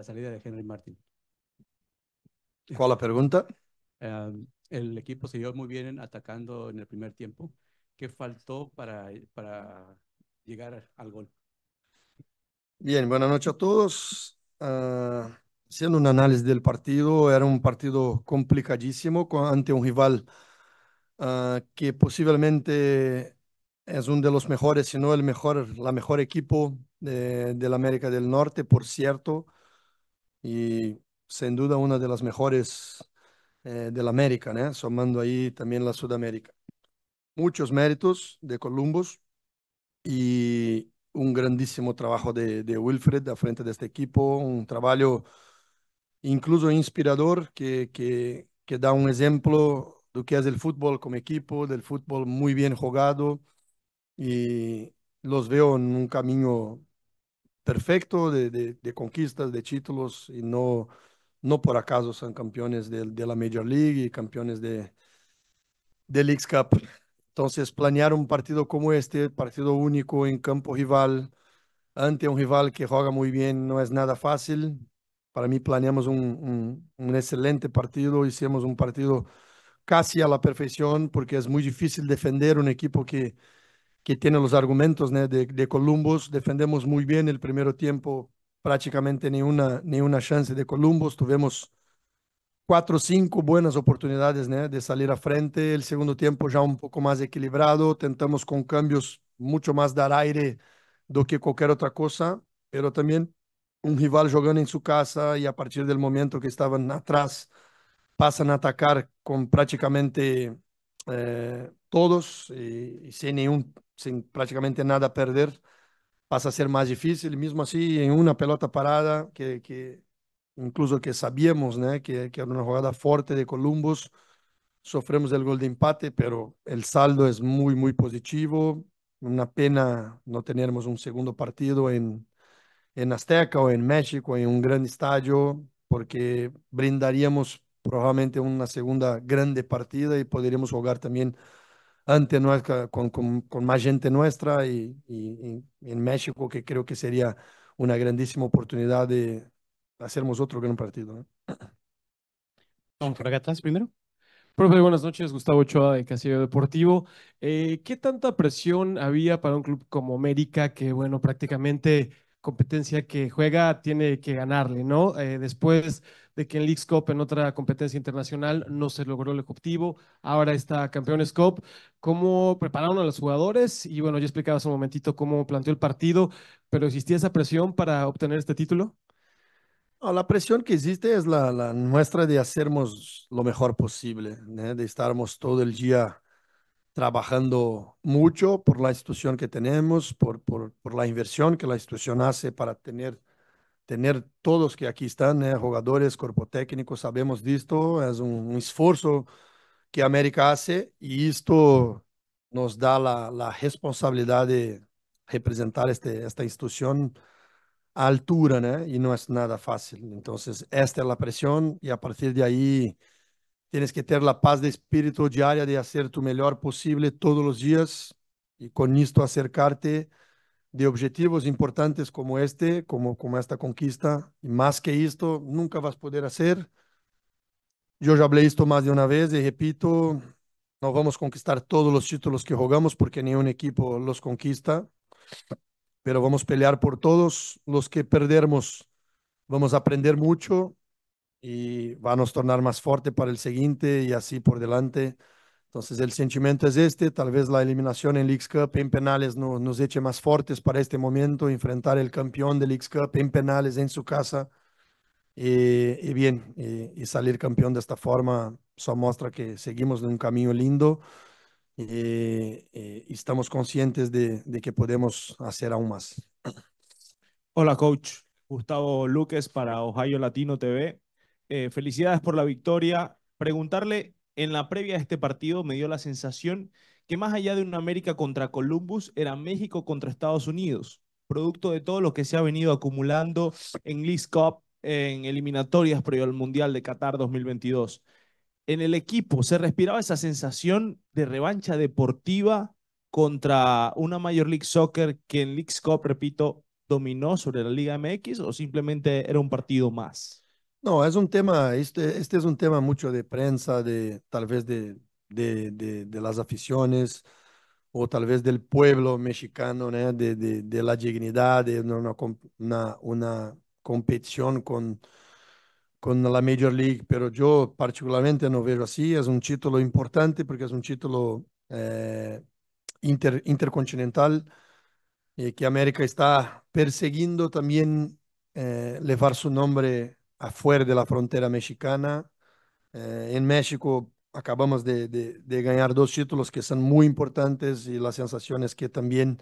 la salida de Henry Martin. ¿Cuál la pregunta? Em, el equipo siguió muy bien atacando en el primer tiempo. ¿Qué faltó para, para llegar al gol? Bien, buenas noches a todos. Ah, haciendo un análisis del partido, era un partido complicadísimo ante un rival ah, que posiblemente es uno de los mejores, si no el mejor, la mejor equipo de, de la América del Norte, por cierto y sin duda una de las mejores eh, de la América, ¿no? sumando ahí también la Sudamérica. Muchos méritos de Columbus y un grandísimo trabajo de, de Wilfred a frente de este equipo, un trabajo incluso inspirador que, que, que da un ejemplo de lo que es el fútbol como equipo, del fútbol muy bien jugado y los veo en un camino perfecto de, de, conquistas, de títulos, y no, no por acaso son campeones de, la Major League y campeones de, de League Cup. Entonces, planear un partido como este, partido único en campo rival, ante un rival que juega muy bien, no es nada fácil. Para mí planeamos un, un excelente partido, hicimos un partido casi a la perfección porque es muy difícil defender un equipo que, que tiene los argumentos de, de, Columbus. Defendemos muy bien el primer tiempo, prácticamente ni una, ni una chance de Columbus. Tuvimos cuatro o cinco buenas oportunidades de salir a frente. El segundo tiempo ya un poco más equilibrado. Tentamos con cambios mucho más dar aire do que cualquier otra cosa, pero también un rival jugando en su casa y a partir del momento que estaban atrás pasan a atacar con prácticamente eh, todos eh, y, sin ningún, sin prácticamente nada a perder, pasa a ser más difícil. Mismo así, en una pelota parada, que, que incluso que sabíamos que, que, era una jugada fuerte de Columbus, sofremos el gol de empate, pero el saldo es muy, muy positivo. Una pena no tenermos un segundo partido en, en Azteca o en México, en un gran estadio, porque brindaríamos probablemente una segunda grande partida y podríamos jugar también ante con, con, más gente nuestra y, en México, que creo que sería una grandísima oportunidad de hacernos otro gran partido. no Don Fragatas, primero. Profe, buenas noches. Gustavo Ochoa de Castillo Deportivo. Eh, ¿Qué tanta presión había para un club como América que, bueno, prácticamente competencia que juega tiene que ganarle, ¿no? Eh, después de que en League Cup, en otra competencia internacional, no se logró el objetivo. Ahora está Campeones Scope. ¿Cómo prepararon a los jugadores? Y bueno, ya explicaba hace un momentito cómo planteó el partido, pero ¿existía esa presión para obtener este título? la presión que existe es la, nuestra de hacernos lo mejor posible, ¿eh? de estarmos todo el día trabajando mucho por la institución que tenemos, por, por, por, la inversión que la institución hace para tener tener todos que aqui estão, eh, jogadores, corpo técnico, sabemos disto, é um esforço que a América hace e isto nos dá a responsabilidade de representar este, esta instituição a altura, e não é nada fácil. Então, esta é a pressão e a partir de aí, tienes que ter a paz de espírito diária de fazer tu melhor possível todos os dias e com isto acercar-te de objetivos importantes como este, como, como esta conquista, y más que esto, nunca vas a poder hacer. Yo ya hablé esto más de una vez y repito, no vamos a conquistar todos los títulos que jugamos porque ni un equipo los conquista, pero vamos a pelear por todos los que perdermos. Vamos a aprender mucho y vamos a tornar más fuerte para el siguiente y así por delante. Entonces el sentimiento es este, tal vez la eliminación en League Cup en penales no, nos eche más fuertes para este momento, enfrentar el campeón de League Cup en penales en su casa eh, y, bien, eh, y, salir campeón de esta forma, eso muestra que seguimos en un camino lindo eh, y, estamos conscientes de, que podemos hacer aún más. Hola coach, Gustavo Luques para Ohio Latino TV. felicidades por la victoria. Preguntarle en la previa de este partido me dio la sensación que más allá de una América contra Columbus, era México contra Estados Unidos, producto de todo lo que se ha venido acumulando en League Cup, en eliminatorias previo al Mundial de Qatar 2022. En el equipo se respiraba esa sensación de revancha deportiva contra una Major League Soccer que en League Cup, repito, dominó sobre la Liga MX o simplemente era un partido más? No, es un tema, este, este es un tema mucho de prensa, de tal vez de, de, las aficiones o tal vez del pueblo mexicano, de, de, la dignidad, de una, una, competición con, con la Major League, pero yo particularmente no veo así. Es un título importante porque es un título eh, intercontinental y eh, que América está persiguiendo también eh, llevar su nombre afuera de la frontera mexicana. Eh, en México acabamos de, de, ganar dos títulos que son muy importantes y la sensación es que también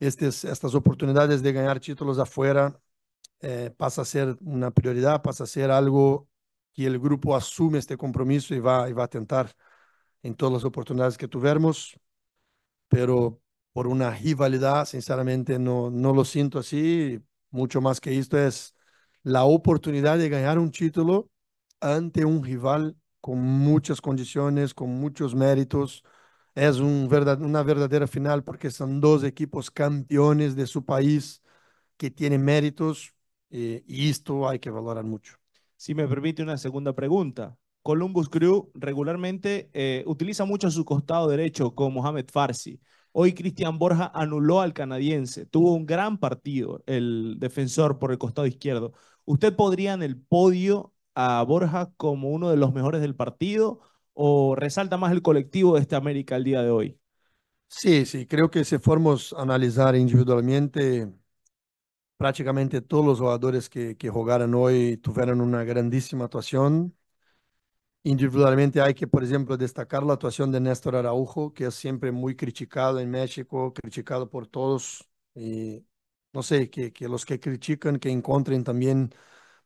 estas oportunidades de ganar títulos afuera eh, pasa a ser una prioridad, pasa a ser algo que el grupo asume este compromiso y va, y va a tentar en todas las oportunidades que tuvimos, pero por una rivalidad, sinceramente, no, no lo siento así. Mucho más que esto es la oportunidad de ganar un título ante un rival con muchas condiciones, con muchos méritos. Es una verdadera final porque son dos equipos campeones de su país que tienen méritos eh, y esto hay que valorar mucho. Si me permite una segunda pregunta. Columbus Crew regularmente eh, utiliza mucho su costado derecho con Mohamed Farsi. Hoy Cristian Borja anuló al canadiense, tuvo un gran partido el defensor por el costado izquierdo. ¿Usted podría en el podio a Borja como uno de los mejores del partido o resalta más el colectivo de esta América el día de hoy? Sí, sí, creo que si formos analizar individualmente, prácticamente todos los jugadores que, que jugaron hoy tuvieron una grandísima actuación. Individualmente hay que, por ejemplo, destacar la actuación de Néstor Araujo, que es siempre muy criticado en México, criticado por todos. Eh, no sé, que, que los que critican, que encuentren también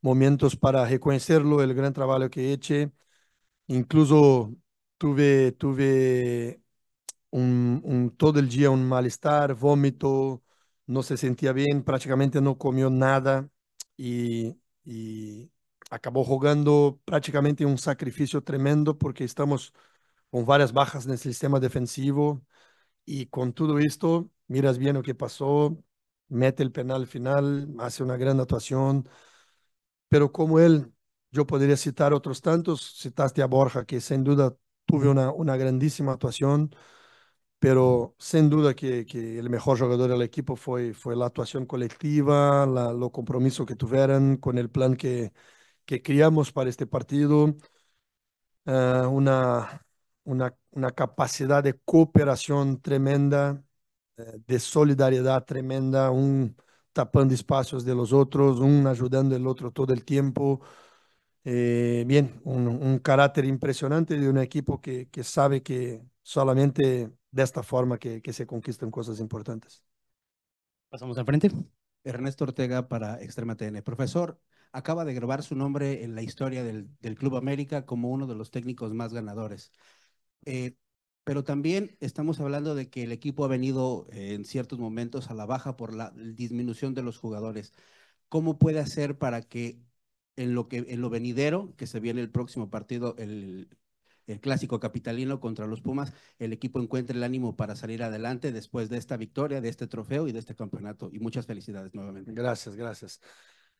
momentos para reconocerlo, el gran trabajo que eche, Incluso tuve, tuve un, todo el día un malestar, vómito, no se sentía bien, prácticamente no comió nada y acabó jugando prácticamente un sacrificio tremendo porque estamos con varias bajas en el sistema defensivo y con todo esto, miras bien lo que pasó, mete el penal final, hace una gran actuación, pero como él, yo podría citar otros tantos, citaste a Borja, que sin duda tuvo una, grandísima actuación, pero sin duda que, que, el mejor jugador del equipo fue, fue la actuación colectiva, la, lo compromiso que tuvieron con el plan que, que criamos para este partido, ah, una, una, una, capacidad de cooperación tremenda, eh, de solidaridad tremenda, un tapando espacios de los otros, un ayudando al otro todo el tiempo. Eh, bien, un, un, carácter impresionante de un equipo que, que sabe que solamente de esta forma que, que se conquistan cosas importantes. Pasamos al frente. Ernesto Ortega para Extrema TN. Profesor, acaba de grabar su nombre en la historia del, Club América como uno de los técnicos más ganadores. Eh, pero también estamos hablando de que el equipo ha venido eh, en ciertos momentos a la baja por la disminución de los jugadores. ¿Cómo puede hacer para que en lo, que, en lo venidero, que se viene el próximo partido el el clásico capitalino contra los Pumas, el equipo encuentra el ánimo para salir adelante después de esta victoria, de este trofeo y de este campeonato. Y muchas felicidades nuevamente. Gracias, gracias.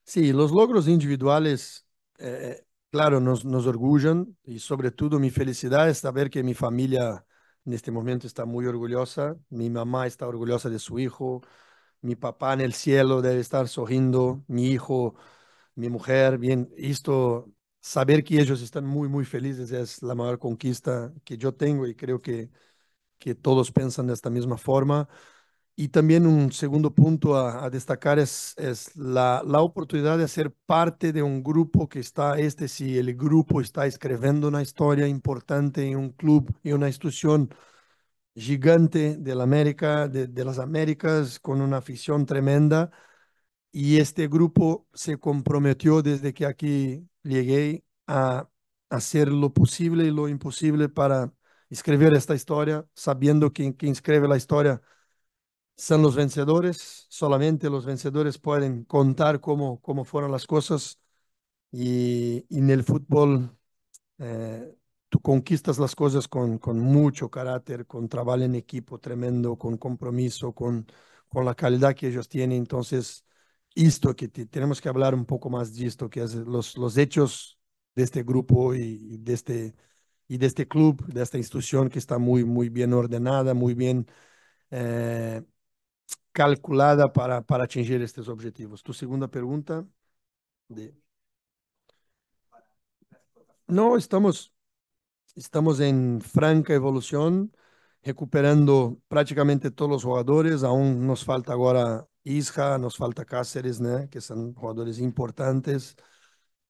Sí, los logros individuales, eh, claro, nos, nos orgullan y sobre todo mi felicidad es saber que mi familia en este momento está muy orgullosa, mi mamá está orgullosa de su hijo, mi papá en el cielo debe estar sonriendo, mi hijo, mi mujer, bien, esto saber que ellos están muy, muy felices es la mayor conquista que yo tengo y creo que, que todos piensan de esta misma forma. Y también un segundo punto a, destacar es, la, oportunidad de ser parte de un grupo que está, este si el grupo está escribiendo una historia importante en un club y una institución gigante de, América, de las Américas con una afición tremenda, y este grupo se comprometió desde que aquí llegué a hacer lo posible y lo imposible para escribir esta historia, sabiendo que quien escribe la historia son los vencedores, solamente los vencedores pueden contar cómo, cómo fueron las cosas. Y, en el fútbol eh, tú conquistas las cosas con, con mucho carácter, con trabajo en equipo tremendo, con compromiso, con, con la calidad que ellos tienen. Entonces, esto, que tenemos que hablar un poco más de esto, que los, los hechos de este grupo y, de este, y de este club, de esta institución que está muy, muy bien ordenada, muy bien eh, calculada para, para atingir estos objetivos. Tu segunda pregunta. De... No, estamos, estamos en franca evolución, recuperando prácticamente todos los jugadores, aún nos falta ahora Isra, nos falta Cáceres, né? que son jugadores importantes,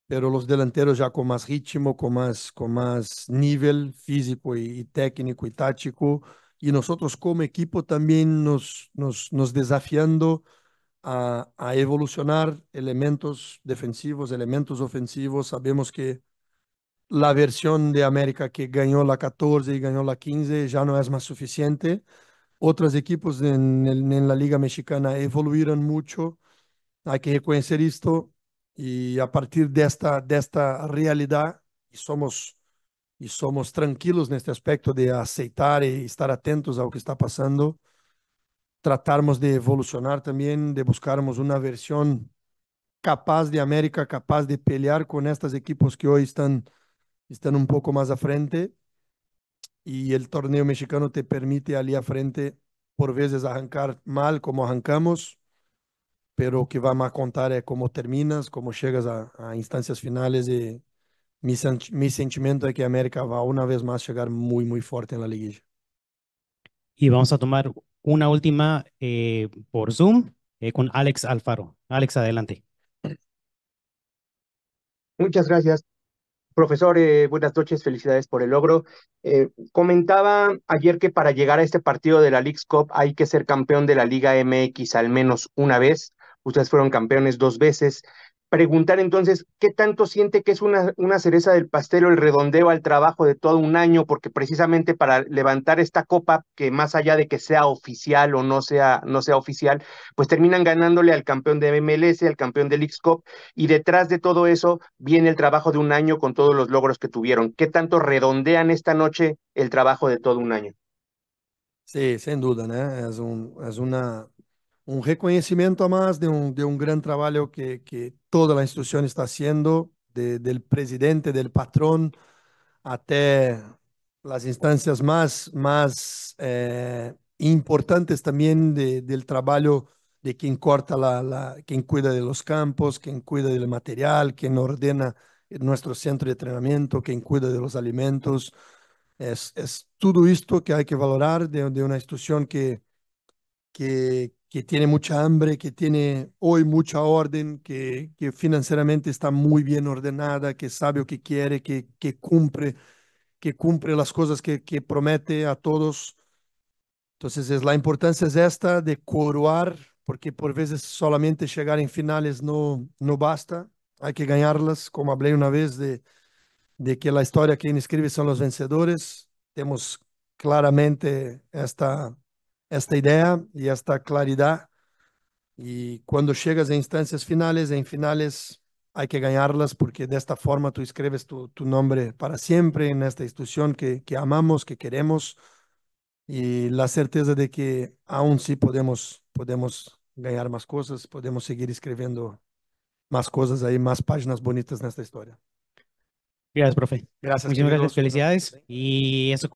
pero los delanteros ya con más ritmo, con más, con más nivel físico y, y técnico y táctico, y nosotros como equipo también nos, nos, nos desafiando a, a, evolucionar elementos defensivos, elementos ofensivos. Sabemos que la versión de América que ganó la 14 y ganó la 15 ya no es más suficiente. Otros equipos en, la Liga Mexicana evolucionaron mucho, hay que reconocer esto, y a partir de esta, de esta realidad, y somos, y somos tranquilos en este aspecto de aceitar y estar atentos a lo que está pasando, tratarmos de evolucionar también, de buscarmos una versión capaz de América, capaz de pelear con estos equipos que hoy están, están un poco más a frente y el torneo mexicano te permite allí a frente por veces arrancar mal como arrancamos, pero que va más a contar es eh, cómo terminas, cómo llegas a, instancias finales y mi, sentimiento es que América va una vez más llegar muy, muy fuerte en la liguilla. Y vamos a tomar una última eh, por Zoom eh, con Alex Alfaro. Alex, adelante. Muchas gracias. Profesor, eh, buenas noches, felicidades por el logro. Eh, comentaba ayer que para llegar a este partido de la League's Cup hay que ser campeón de la Liga MX al menos una vez. Ustedes fueron campeones dos veces preguntar entonces, ¿qué tanto siente que es una, una cereza del pastel o el redondeo al trabajo de todo un año? Porque precisamente para levantar esta copa, que más allá de que sea oficial o no sea, no sea oficial, pues terminan ganándole al campeón de MLS, al campeón del x y detrás de todo eso viene el trabajo de un año con todos los logros que tuvieron. ¿Qué tanto redondean esta noche el trabajo de todo un año? Sí, sin duda, ¿no? Es, un, es una un reconocimiento a más de un, de un gran trabajo que, que, toda la institución está haciendo, del presidente, del patrón, hasta las instancias más, más eh, importantes también de, del trabajo de quien corta la, la, quien cuida de los campos, quien cuida del material, quien ordena nuestro centro de entrenamiento, quien cuida de los alimentos. Es, es todo esto que hay que valorar de, de una institución que, que, que tiene mucha hambre, que tiene hoy mucha orden, que, que financieramente está muy bien ordenada, que sabe lo que quiere, que, que cumple, que cumple las cosas que, que promete a todos. Entonces, es, la importancia es esta de coroar, porque por veces solamente llegar en finales no, no basta, hay que ganarlas, como hablé una vez de, de que la historia que inscribe son los vencedores. Tenemos claramente esta esta ideia e esta claridade E quando chegas a instâncias finais, em finais, há que ganharlas, porque desta forma tu escreves tu, tu nome para sempre nesta instituição que, que amamos, que queremos, e a certeza de que aún sim podemos, podemos ganhar mais coisas, podemos seguir escrevendo mais coisas aí, mais páginas bonitas nesta história. Obrigado, profe. Gracias. Muchísimas queridos. gracias. Felicidades. Y eso